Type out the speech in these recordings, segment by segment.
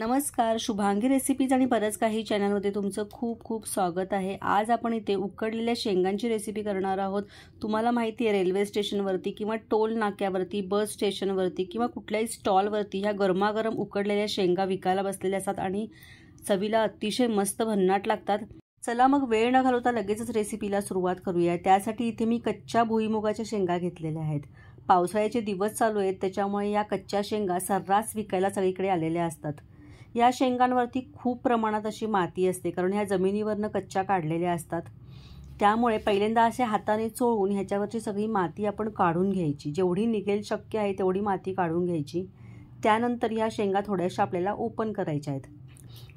नमस्कार शुभांगी रेसिपीज आणि बरंच काही चॅनलमध्ये तुमचं खूप खूप स्वागत आहे आज आपण इथे उकडलेल्या शेंगांची रेसिपी करणार आहोत तुम्हाला माहिती आहे रेल्वे स्टेशनवरती किंवा टोल नाक्यावरती बस स्टेशनवरती किंवा कुठल्याही स्टॉलवरती ह्या गरमागरम उकडलेल्या शेंगा विकायला बसलेल्या असतात आणि चवीला अतिशय मस्त भन्नाट लागतात चला मग वेळ न घालवता लगेचच रेसिपीला सुरुवात करूया त्यासाठी इथे मी कच्च्या भुईमुगाच्या शेंगा घेतलेल्या आहेत पावसाळ्याचे दिवस चालू आहेत त्याच्यामुळे या कच्च्या शेंगा सर्रास विकायला सगळीकडे आलेल्या असतात या शेंगांवरती खूप प्रमाणात अशी माती असते कारण ह्या जमिनीवरनं कच्च्या काढलेल्या असतात त्यामुळे पहिल्यांदा असे हाताने चोळून ह्याच्यावरची सगळी माती आपण काढून घ्यायची जेवढी निघेल शक्य आहे तेवढी माती काढून घ्यायची त्यानंतर ह्या शेंगा थोड्याशा आपल्याला ओपन करायच्या आहेत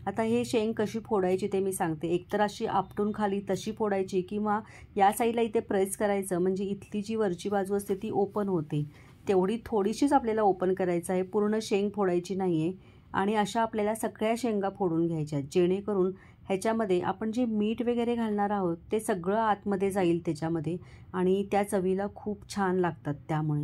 आता हे शेंग कशी फोडायची ते मी सांगते एकतर अशी आपटून खाली तशी फोडायची किंवा या साईडला इथे प्रेस करायचं म्हणजे इथली जी वरची बाजू असते ती ओपन होते तेवढी थोडीशीच आपल्याला ओपन करायचं आहे पूर्ण शेंग फोडायची नाही आहे आणि अशा आपल्याला सगळ्या शेंगा फोडून घ्यायच्या जेणेकरून ह्याच्यामध्ये आपण जे मीठ वगैरे घालणार आहोत ते सगळं आतमध्ये जाईल त्याच्यामध्ये आणि त्या चवीला खूप छान लागतात त्यामुळे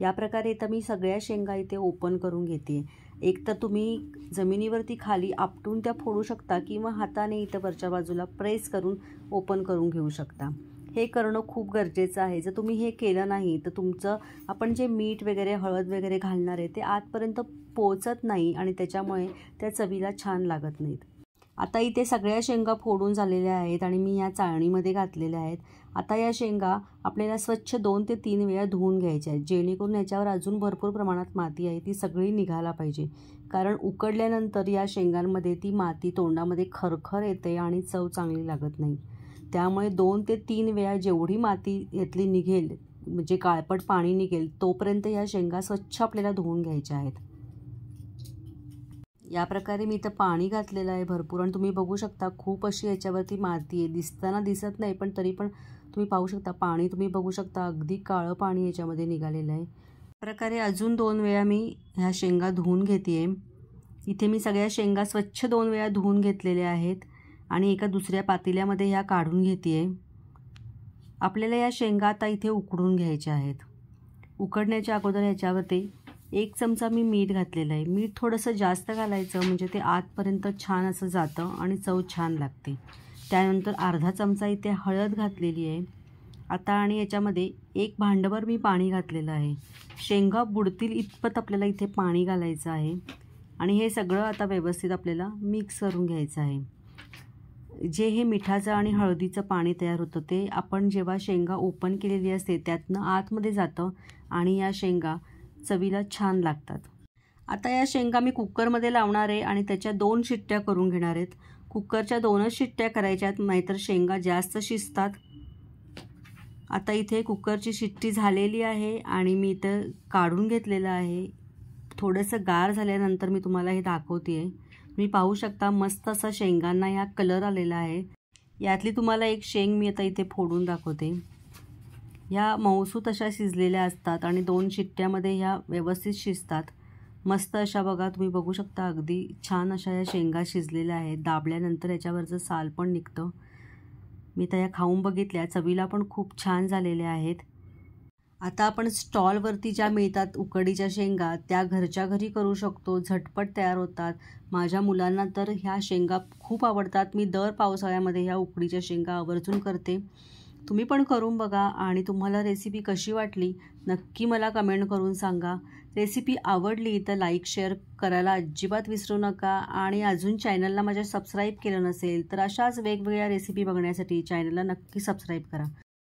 या प्रकारे तर मी सगळ्या शेंगा इथे ओपन करून घेते एक तर तुम्ही जमिनीवरती खाली आपटून त्या फोडू शकता किंवा हाताने इथं वरच्या बाजूला प्रेस करून ओपन करून घेऊ शकता हे करणं खूप गरजेचं आहे जर तुम्ही हे केलं नाही तर तुमचं आपण जे मीठ वगैरे हळद वगैरे घालणार आहे ते आतपर्यंत पोचत नाही आणि त्याच्यामुळे त्या चवीला छान लागत नाहीत आता इथे सगळ्या शेंगा फोडून झालेल्या आहेत आणि मी या चाळणीमध्ये घातलेल्या आहेत आता या शेंगा आपल्याला स्वच्छ दोन ते तीन वेळा धुवून घ्यायच्या आहेत जेणेकरून याच्यावर अजून भरपूर प्रमाणात माती आहे ती सगळी निघायला पाहिजे कारण उकडल्यानंतर या शेंगांमध्ये ती माती तोंडामध्ये खरखर येते आणि चव चांगली लागत नाही त्यामुळे दोन ते तीन वेळा जेवढी माती यातली निघेल म्हणजे काळपट पाणी निघेल तोपर्यंत या शेंगा स्वच्छ आपल्याला धुवून घ्यायच्या आहेत या प्रकारे मी इथं पाणी घातलेलं आहे भरपूर आणि तुम्ही बघू शकता खूप अशी याच्यावरती माती आहे दिसताना दिसत नाही पण तरी पण तुम्ही पाहू शकता पाणी तुम्ही बघू शकता अगदी काळं पाणी याच्यामध्ये निघालेलं आहे प्रकारे अजून दोन वेळा मी ह्या शेंगा धुवून घेते इथे मी सगळ्या शेंगा स्वच्छ दोन वेळा धुवून घेतलेल्या आहेत आणि एका दुसऱ्या पातेल्यामध्ये ह्या काढून घेते आहे आपल्याला या शेंगा आता इथे उकडून घ्यायच्या आहेत उकडण्याच्या अगोदर ह्याच्यावरती एक चमचा मी मीठ घातलेलं आहे मीठ थोडंसं जास्त घालायचं म्हणजे ते आतपर्यंत छान असं जातं आणि चव छान लागते त्यानंतर अर्धा चमचा इथे हळद घातलेली आहे आता आणि याच्यामध्ये एक भांडभर मी पाणी घातलेलं आहे शेंगा बुडतील इतपत आपल्याला इथे पाणी घालायचं आहे आणि हे सगळं आता व्यवस्थित आपल्याला मिक्स करून घ्यायचं आहे जे हे मिठाचं आणि हळदीचं पाणी तयार होतं ते आपण जेव्हा शेंगा ओपन केलेली असते त्यातनं आतमध्ये जातं आणि या शेंगा चवीला छान लागतात आता या शेंगा मी कुकरमध्ये लावणार आहे आणि त्याच्या दोन शिट्ट्या करून घेणार आहेत कुकरच्या दोनच शिट्ट्या करायच्यात नाहीतर शेंगा जास्त शिजतात आता इथे कुकरची शिट्टी झालेली आहे आणि मी इथं काढून घेतलेलं आहे थोडंसं गार झाल्यानंतर मी तुम्हाला हे दाखवते आहे तुम्ही पाहू शकता मस्त असा शेंगांना ह्या कलर आलेला आहे यातली तुम्हाला एक शेंग मी आता इथे फोडून दाखवते ह्या मऊसू तशा शिजलेल्या असतात आणि दोन शिट्ट्यामध्ये ह्या व्यवस्थित शिजतात मस्त अशा बघा तुम्ही बघू शकता अगदी छान अशा या शेंगा शिजलेल्या आहेत दाबल्यानंतर याच्यावरचं साल पण निघतं मी त्या खाऊन बघितल्या चवीला पण खूप छान झालेल्या आहेत आता आपण स्टॉलवरती ज्या मिळतात उकडीच्या शेंगा त्या घरच्या घरी करू शकतो झटपट तयार होतात माझ्या मुलांना तर ह्या शेंगा खूप आवडतात मी दर पावसाळ्यामध्ये ह्या उकडीच्या शेंगा आवर्जून करते तुम्ही पण करून बघा आणि तुम्हाला रेसिपी कशी वाटली नक्की मला कमेंट करून सांगा रेसिपी आवडली तर लाईक शेअर करायला अजिबात विसरू नका आणि अजून चॅनलला माझ्या सबस्क्राईब केलं नसेल तर अशाच वेगवेगळ्या रेसिपी बघण्यासाठी चॅनलला नक्की सबस्क्राईब करा